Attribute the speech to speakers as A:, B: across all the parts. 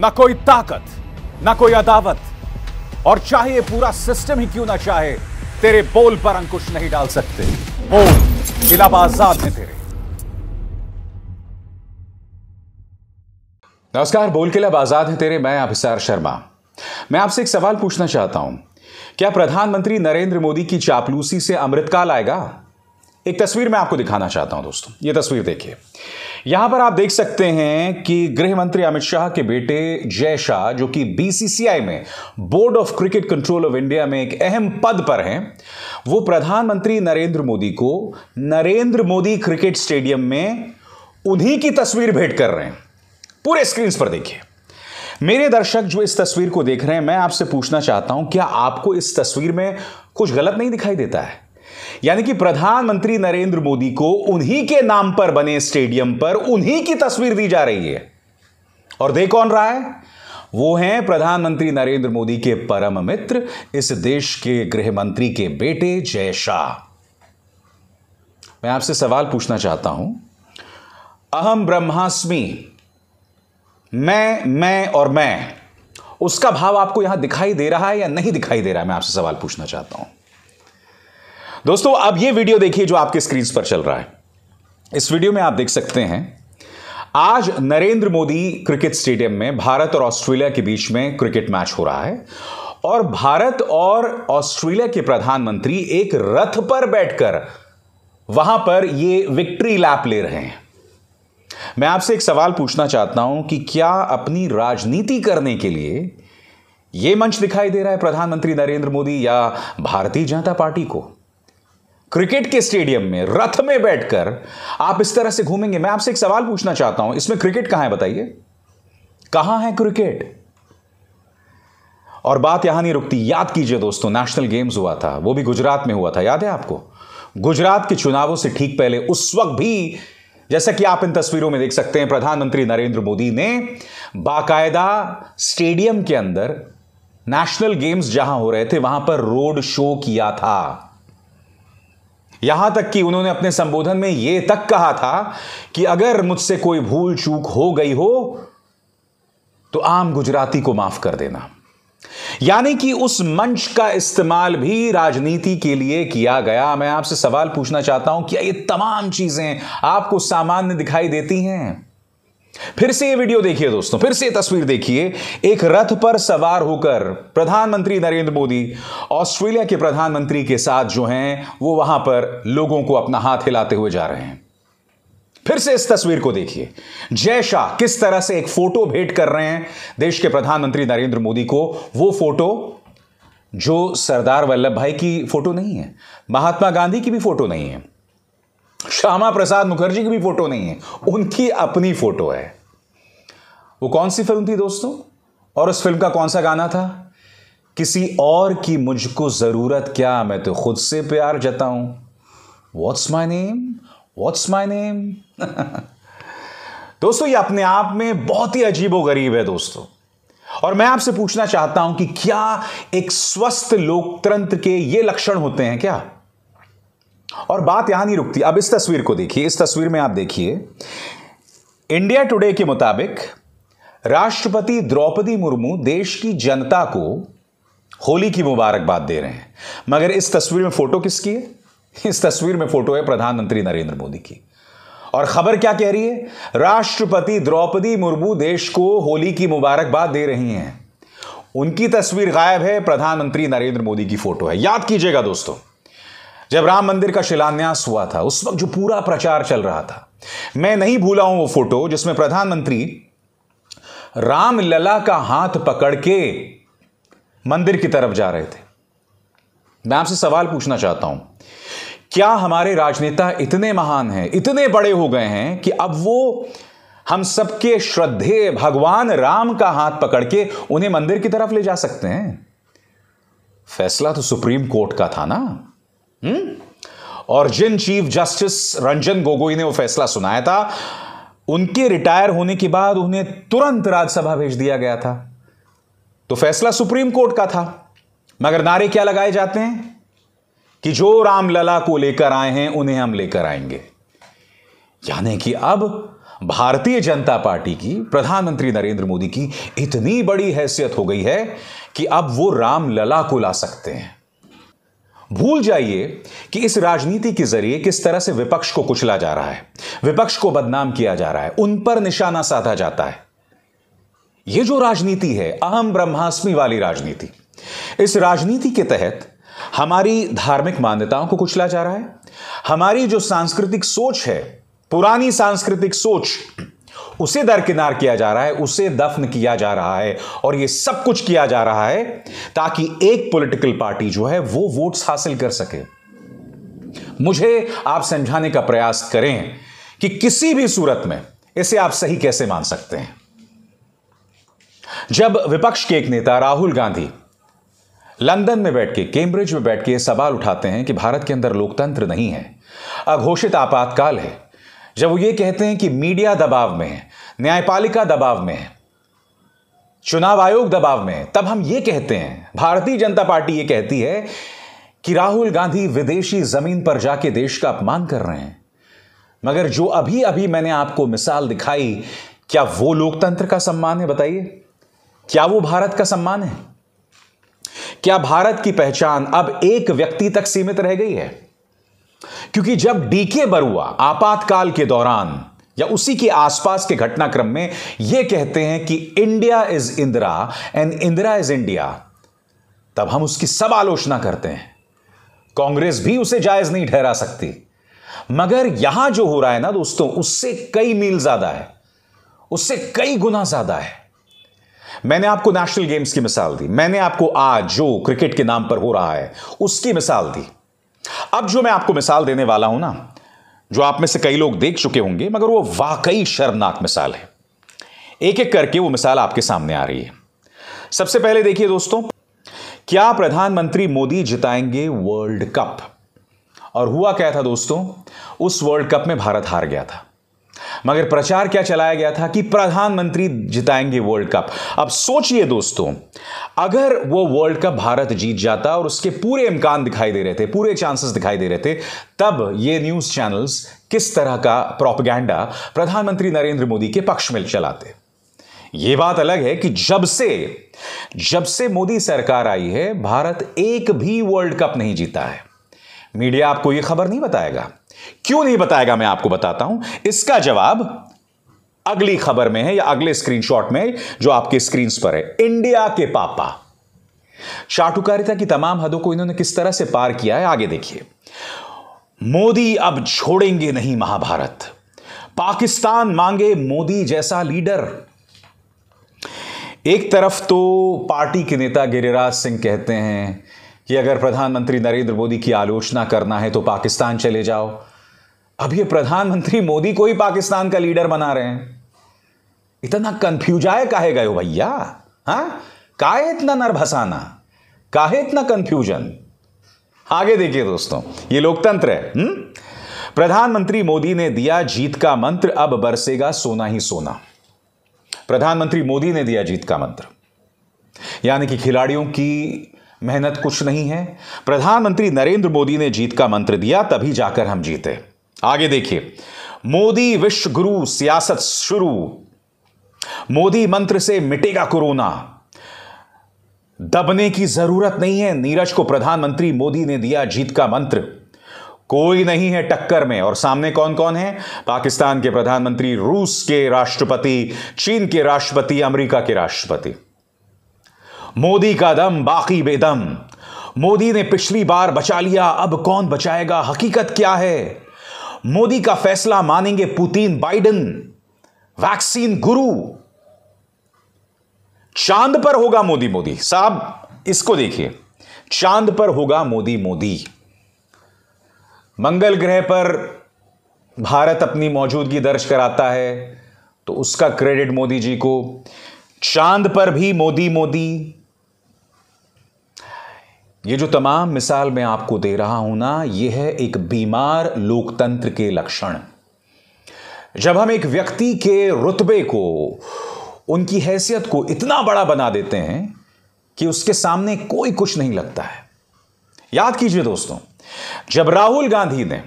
A: ना कोई ताकत ना कोई अदावत और चाहे पूरा सिस्टम ही क्यों ना चाहे तेरे बोल पर अंकुश नहीं डाल सकते बोल इलाहाबाद आजाद है तेरे नमस्कार बोल के आजाद है तेरे मैं अभिसार शर्मा मैं आपसे एक सवाल पूछना चाहता हूं क्या प्रधानमंत्री नरेंद्र मोदी की चापलूसी से अमृतकाल आएगा एक तस्वीर मैं आपको दिखाना चाहता हूं दोस्तों ये तस्वीर देखिए यहां पर आप देख सकते हैं कि गृह मंत्री अमित शाह के बेटे जय शाह जो कि बीसीसीआई में board of cricket control of India में एक अहम पद पर हैं वो प्रधानमंत्री नरेंद्र मोदी को नरेंद्र मोदी क्रिकेट स्टेडियम में उन्हीं की तस्वीर भेंट कर रहे हैं पूरे स्क्रीन पर देखिए मेरे दर्शक जो इस तस्वीर को देख रहे हैं मैं आपसे पूछना चाहता हूं क्या आपको इस तस्वीर में कुछ गलत नहीं दिखाई देता है यानी कि प्रधानमंत्री नरेंद्र मोदी को उन्हीं के नाम पर बने स्टेडियम पर उन्हीं की तस्वीर दी जा रही है और दे कौन रहा है वो हैं प्रधानमंत्री नरेंद्र मोदी के परम मित्र इस देश के गृहमंत्री के बेटे जय शाह मैं आपसे सवाल पूछना चाहता हूं अहम ब्रह्मास्मि मैं मैं और मैं उसका भाव आपको यहां दिखाई दे रहा है या नहीं दिखाई दे रहा है मैं आपसे सवाल पूछना चाहता हूं दोस्तों अब ये वीडियो देखिए जो आपके स्क्रीन पर चल रहा है इस वीडियो में आप देख सकते हैं आज नरेंद्र मोदी क्रिकेट स्टेडियम में भारत और ऑस्ट्रेलिया के बीच में क्रिकेट मैच हो रहा है और भारत और ऑस्ट्रेलिया के प्रधानमंत्री एक रथ पर बैठकर वहां पर ये विक्ट्री लैप ले रहे हैं मैं आपसे एक सवाल पूछना चाहता हूं कि क्या अपनी राजनीति करने के लिए यह मंच दिखाई दे रहा है प्रधानमंत्री नरेंद्र मोदी या भारतीय जनता पार्टी को क्रिकेट के स्टेडियम में रथ में बैठकर आप इस तरह से घूमेंगे मैं आपसे एक सवाल पूछना चाहता हूं इसमें क्रिकेट कहां है बताइए कहां है क्रिकेट और बात यहां नहीं रुकती याद कीजिए दोस्तों नेशनल गेम्स हुआ था वो भी गुजरात में हुआ था याद है आपको गुजरात के चुनावों से ठीक पहले उस वक्त भी जैसा कि आप इन तस्वीरों में देख सकते हैं प्रधानमंत्री नरेंद्र मोदी ने बाकायदा स्टेडियम के अंदर नेशनल गेम्स जहां हो रहे थे वहां पर रोड शो किया था यहां तक कि उन्होंने अपने संबोधन में यह तक कहा था कि अगर मुझसे कोई भूल चूक हो गई हो तो आम गुजराती को माफ कर देना यानी कि उस मंच का इस्तेमाल भी राजनीति के लिए किया गया मैं आपसे सवाल पूछना चाहता हूं क्या ये तमाम चीजें आपको सामान्य दिखाई देती हैं फिर से ये वीडियो देखिए दोस्तों फिर से तस्वीर देखिए एक रथ पर सवार होकर प्रधानमंत्री नरेंद्र मोदी ऑस्ट्रेलिया के प्रधानमंत्री के साथ जो हैं वो वहां पर लोगों को अपना हाथ हिलाते हुए जा रहे हैं फिर से इस तस्वीर को देखिए जय शाह किस तरह से एक फोटो भेंट कर रहे हैं देश के प्रधानमंत्री नरेंद्र मोदी को वो फोटो जो सरदार वल्लभ भाई की फोटो नहीं है महात्मा गांधी की भी फोटो नहीं है श्यामा प्रसाद मुखर्जी की भी फोटो नहीं है उनकी अपनी फोटो है वो कौन सी फिल्म थी दोस्तों और उस फिल्म का कौन सा गाना था किसी और की मुझको ज़रूरत क्या मैं तो खुद से प्यार जता हूं what's my name what's my name दोस्तों ये अपने आप में बहुत ही अजीबो गरीब है दोस्तों और मैं आपसे पूछना चाहता हूं कि क्या एक स्वस्थ लोकतंत्र के ये लक्षण होते हैं क्या और बात यहां नहीं रुकती अब इस तस्वीर को देखिए इस तस्वीर में आप देखिए इंडिया टुडे के मुताबिक राष्ट्रपति द्रौपदी मुर्मू देश की जनता को होली की मुबारकबाद दे रहे हैं मगर इस तस्वीर में फोटो किसकी है इस तस्वीर में फोटो है प्रधानमंत्री नरेंद्र मोदी की और खबर क्या कह रही है राष्ट्रपति द्रौपदी मुर्मू देश को होली की मुबारकबाद दे रही हैं उनकी तस्वीर गायब है प्रधानमंत्री नरेंद्र मोदी की फोटो है याद कीजिएगा दोस्तों जब राम मंदिर का शिलान्यास हुआ था उस वक्त जो पूरा प्रचार चल रहा था मैं नहीं भूला हूं वो फोटो जिसमें प्रधानमंत्री राम लला का हाथ पकड़ के मंदिर की तरफ जा रहे थे मैं आपसे सवाल पूछना चाहता हूं क्या हमारे राजनेता इतने महान हैं इतने बड़े हो गए हैं कि अब वो हम सबके श्रद्धे भगवान राम का हाथ पकड़ के उन्हें मंदिर की तरफ ले जा सकते हैं फैसला तो सुप्रीम कोर्ट का था ना हुँ? हम्म? और जिन चीफ जस्टिस रंजन गोगोई ने वो फैसला सुनाया था उनके रिटायर होने के बाद उन्हें तुरंत राज्यसभा भेज दिया गया था तो फैसला सुप्रीम कोर्ट का था मगर नारे क्या लगाए जाते हैं कि जो रामलला को लेकर आए हैं उन्हें हम लेकर आएंगे यानी कि अब भारतीय जनता पार्टी की प्रधानमंत्री नरेंद्र मोदी की इतनी बड़ी हैसियत हो गई है कि अब वो रामलला को ला सकते हैं भूल जाइए कि इस राजनीति के जरिए किस तरह से विपक्ष को कुचला जा रहा है विपक्ष को बदनाम किया जा रहा है उन पर निशाना साधा जाता है यह जो राजनीति है अहम ब्रह्मास्मि वाली राजनीति इस राजनीति के तहत हमारी धार्मिक मान्यताओं को कुचला जा रहा है हमारी जो सांस्कृतिक सोच है पुरानी सांस्कृतिक सोच उसे दरकिनार किया जा रहा है उसे दफन किया जा रहा है और ये सब कुछ किया जा रहा है ताकि एक पॉलिटिकल पार्टी जो है वो वोट्स हासिल कर सके मुझे आप समझाने का प्रयास करें कि किसी भी सूरत में इसे आप सही कैसे मान सकते हैं जब विपक्ष के एक नेता राहुल गांधी लंदन में बैठ के कैम्ब्रिज में बैठ के सवाल उठाते हैं कि भारत के अंदर लोकतंत्र नहीं है अघोषित आपातकाल है जब वो ये कहते हैं कि मीडिया दबाव में है न्यायपालिका दबाव में है चुनाव आयोग दबाव में है तब हम ये कहते हैं भारतीय जनता पार्टी ये कहती है कि राहुल गांधी विदेशी जमीन पर जाके देश का अपमान कर रहे हैं मगर जो अभी अभी मैंने आपको मिसाल दिखाई क्या वो लोकतंत्र का सम्मान है बताइए क्या वो भारत का सम्मान है क्या भारत की पहचान अब एक व्यक्ति तक सीमित रह गई है क्योंकि जब डीके बरुआ आपातकाल के दौरान या उसी के आसपास के घटनाक्रम में यह कहते हैं कि India is Indira and Indira is India तब हम उसकी सब आलोचना करते हैं कांग्रेस भी उसे जायज नहीं ठहरा सकती मगर यहां जो हो रहा है ना दोस्तों उससे कई मील ज्यादा है उससे कई गुना ज्यादा है मैंने आपको नेशनल गेम्स की मिसाल दी मैंने आपको आज जो क्रिकेट के नाम पर हो रहा है उसकी मिसाल दी अब जो मैं आपको मिसाल देने वाला हूं ना जो आप में से कई लोग देख चुके होंगे मगर वो वाकई शर्मनाक मिसाल है एक एक करके वो मिसाल आपके सामने आ रही है सबसे पहले देखिए दोस्तों क्या प्रधानमंत्री मोदी जिताएंगे वर्ल्ड कप और हुआ क्या था दोस्तों उस वर्ल्ड कप में भारत हार गया था मगर प्रचार क्या चलाया गया था कि प्रधानमंत्री जिताएंगे वर्ल्ड कप अब सोचिए दोस्तों अगर वो वर्ल्ड कप भारत जीत जाता और उसके पूरे इम्कान दिखाई दे रहे थे पूरे चांसेस दिखाई दे रहे थे तब ये न्यूज चैनल्स किस तरह का प्रोपगैंडा प्रधानमंत्री नरेंद्र मोदी के पक्ष में चलाते यह बात अलग है कि जब से जब से मोदी सरकार आई है भारत एक भी वर्ल्ड कप नहीं जीता है मीडिया आपको यह खबर नहीं बताएगा क्यों नहीं बताएगा मैं आपको बताता हूं इसका जवाब अगली खबर में है या अगले स्क्रीनशॉट में जो आपके स्क्रीन पर है इंडिया के पापा शाटुकारिता की तमाम हदों को इन्होंने किस तरह से पार किया है आगे देखिए मोदी अब छोड़ेंगे नहीं महाभारत पाकिस्तान मांगे मोदी जैसा लीडर एक तरफ तो पार्टी के नेता गिरिराज सिंह कहते हैं कि अगर प्रधानमंत्री नरेंद्र मोदी की आलोचना करना है तो पाकिस्तान चले जाओ अब ये प्रधानमंत्री मोदी को ही पाकिस्तान का लीडर बना रहे हैं इतना कंफ्यूजाए काहे गए हो भैया हाँ काहे इतना नरभसाना काहे इतना कंफ्यूजन आगे देखिए दोस्तों ये लोकतंत्र है हम्म? प्रधानमंत्री मोदी ने दिया जीत का मंत्र अब बरसेगा सोना ही सोना प्रधानमंत्री मोदी ने दिया जीत का मंत्र यानी कि खिलाड़ियों की मेहनत कुछ नहीं है प्रधानमंत्री नरेंद्र मोदी ने जीत का मंत्र दिया तभी जाकर हम जीते आगे देखिए मोदी विश्व गुरु सियासत शुरू मोदी मंत्र से मिटेगा कोरोना दबने की जरूरत नहीं है नीरज को प्रधानमंत्री मोदी ने दिया जीत का मंत्र कोई नहीं है टक्कर में और सामने कौन कौन है पाकिस्तान के प्रधानमंत्री रूस के राष्ट्रपति चीन के राष्ट्रपति अमेरिका के राष्ट्रपति मोदी का दम बाकी बेदम मोदी ने पिछली बार बचा लिया अब कौन बचाएगा हकीकत क्या है मोदी का फैसला मानेंगे पुतिन बाइडन वैक्सीन गुरु चांद पर होगा मोदी मोदी साहब इसको देखिए चांद पर होगा मोदी मोदी मंगल ग्रह पर भारत अपनी मौजूदगी दर्ज कराता है तो उसका क्रेडिट मोदी जी को चांद पर भी मोदी मोदी ये जो तमाम मिसाल मैं आपको दे रहा हूं ना ये है एक बीमार लोकतंत्र के लक्षण जब हम एक व्यक्ति के रुतबे को उनकी हैसियत को इतना बड़ा बना देते हैं कि उसके सामने कोई कुछ नहीं लगता है याद कीजिए दोस्तों जब राहुल गांधी ने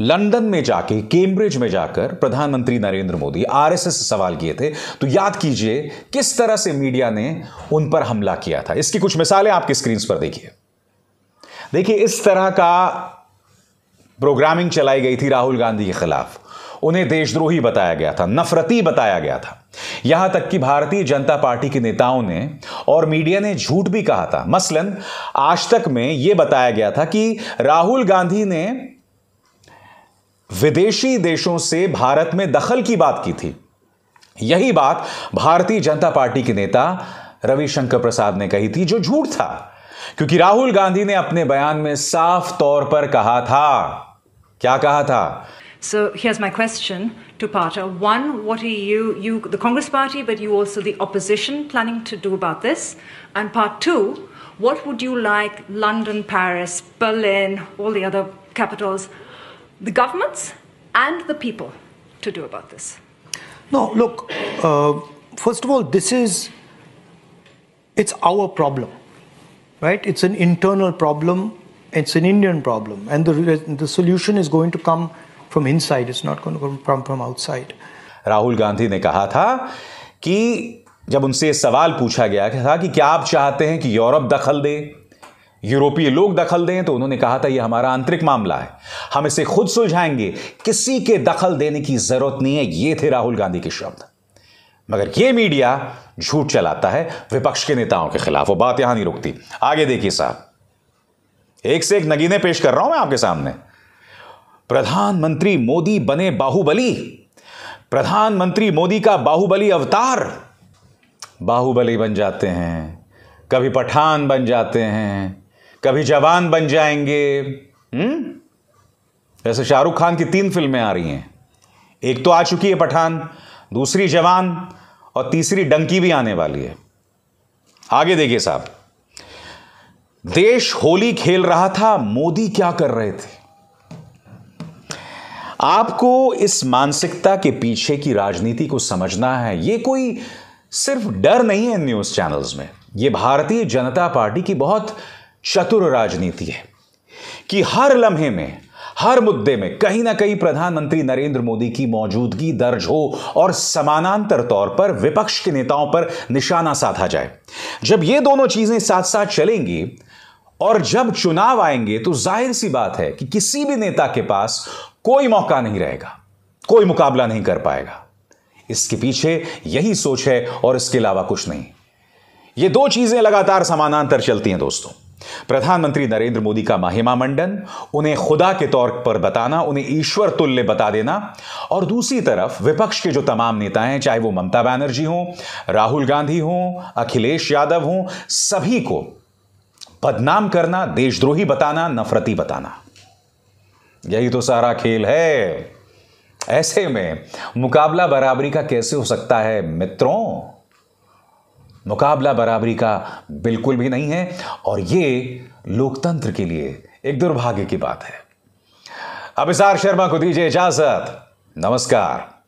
A: लंदन में जाके कैम्ब्रिज में जाकर प्रधानमंत्री नरेंद्र मोदी आरएसएस से सवाल किए थे तो याद कीजिए किस तरह से मीडिया ने उन पर हमला किया था इसकी कुछ मिसालें आपकी स्क्रीन पर देखिए देखिए इस तरह का प्रोग्रामिंग चलाई गई थी राहुल गांधी के खिलाफ उन्हें देशद्रोही बताया गया था नफरती बताया गया था यहां तक कि भारतीय जनता पार्टी के नेताओं ने और मीडिया ने झूठ भी कहा था मसलन आज तक में यह बताया गया था कि राहुल गांधी ने विदेशी देशों से भारत में दखल की बात की थी यही बात भारतीय जनता पार्टी के नेता रविशंकर प्रसाद ने कही थी जो झूठ था क्योंकि राहुल गांधी ने अपने बयान में साफ तौर पर कहा था क्या कहा था so here's my question to partner one what are you you the Congress party but you also the opposition planning to do about this and part two what would you like London Paris Berlin all the other capitals the governments and the people to do about this? No, look, uh, first of all, this is, it's our problem, right? It's an internal problem, it's an Indian problem, and the, the solution is going to come from inside, it's not going to come from outside. Rahul Gandhi ने कहा था कि जब उनसे सवाल पूछा गया था कि क्या आप चाहते हैं कि यूरोप दखल दे यूरोपीय लोग दखल दें तो उन्होंने कहा था यह हमारा आंतरिक मामला है हम इसे खुद सुलझाएंगे किसी के दखल देने की जरूरत नहीं है ये थे राहुल गांधी के शब्द मगर यह मीडिया झूठ चलाता है विपक्ष के नेताओं के खिलाफ वो बात यहां नहीं रुकती आगे देखिए साहब एक से एक नगीने पेश कर रहा हूं मैं आपके सामने प्रधानमंत्री मोदी बने बाहुबली प्रधानमंत्री मोदी का बाहुबली अवतार बाहुबली बन जाते हैं कभी पठान बन जाते हैं कभी जवान बन जाएंगे हम्म? जैसे शाहरुख खान की तीन फिल्में आ रही हैं एक तो आ चुकी है पठान दूसरी जवान और तीसरी डंकी भी आने वाली है आगे देखिए साहब देश होली खेल रहा था मोदी क्या कर रहे थे आपको इस मानसिकता के पीछे की राजनीति को समझना है यह कोई सिर्फ डर नहीं है न्यूज चैनल्स में यह भारतीय जनता पार्टी की बहुत चतुर राजनीति है कि हर लम्हे में हर मुद्दे में कहीं ना कहीं प्रधानमंत्री नरेंद्र मोदी की मौजूदगी दर्ज हो और समानांतर तौर पर विपक्ष के नेताओं पर निशाना साधा जाए जब ये दोनों चीजें साथ साथ चलेंगी और जब चुनाव आएंगे तो जाहिर सी बात है कि किसी भी नेता के पास कोई मौका नहीं रहेगा कोई मुकाबला नहीं कर पाएगा इसके पीछे यही सोच है और इसके अलावा कुछ नहीं ये दो चीजें लगातार समानांतर चलती हैं दोस्तों प्रधानमंत्री नरेंद्र मोदी का महिमा मंडन उन्हें खुदा के तौर पर बताना उन्हें ईश्वर तुल्य बता देना और दूसरी तरफ विपक्ष के जो तमाम नेता हैं चाहे वो ममता बनर्जी हों राहुल गांधी हों अखिलेश यादव हों सभी को बदनाम करना देशद्रोही बताना नफरती बताना यही तो सारा खेल है ऐसे में मुकाबला बराबरी का कैसे हो सकता है मित्रों मुकाबला बराबरी का बिल्कुल भी नहीं है और ये लोकतंत्र के लिए एक दुर्भाग्य की बात है अभिसार शर्मा को दीजिए इजाजत नमस्कार